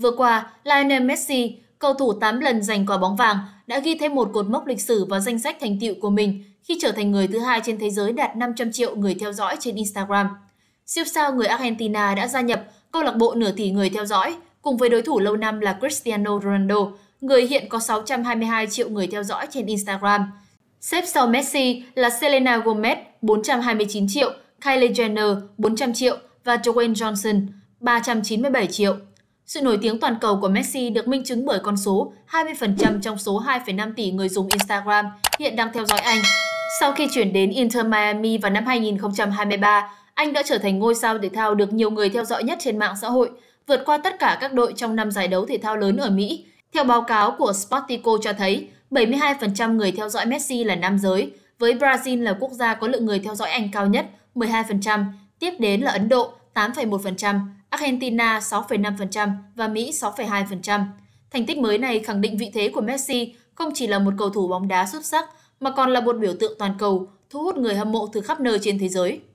Vừa qua, Lionel Messi, cầu thủ 8 lần giành quả bóng vàng, đã ghi thêm một cột mốc lịch sử vào danh sách thành tựu của mình khi trở thành người thứ hai trên thế giới đạt 500 triệu người theo dõi trên Instagram. Siêu sao người Argentina đã gia nhập câu lạc bộ nửa tỷ người theo dõi cùng với đối thủ lâu năm là Cristiano Ronaldo, người hiện có 622 triệu người theo dõi trên Instagram. Xếp sau Messi là Selena Gomez 429 triệu, Kylie Jenner 400 triệu và Dwayne Johnson 397 triệu. Sự nổi tiếng toàn cầu của Messi được minh chứng bởi con số 20% trong số 2,5 tỷ người dùng Instagram hiện đang theo dõi anh. Sau khi chuyển đến Inter Miami vào năm 2023, anh đã trở thành ngôi sao thể thao được nhiều người theo dõi nhất trên mạng xã hội, vượt qua tất cả các đội trong năm giải đấu thể thao lớn ở Mỹ. Theo báo cáo của Sportico cho thấy, 72% người theo dõi Messi là nam giới, với Brazil là quốc gia có lượng người theo dõi anh cao nhất, 12%, tiếp đến là Ấn Độ, 8,1%. Argentina 6,5% và Mỹ 6,2%. Thành tích mới này khẳng định vị thế của Messi không chỉ là một cầu thủ bóng đá xuất sắc mà còn là một biểu tượng toàn cầu, thu hút người hâm mộ từ khắp nơi trên thế giới.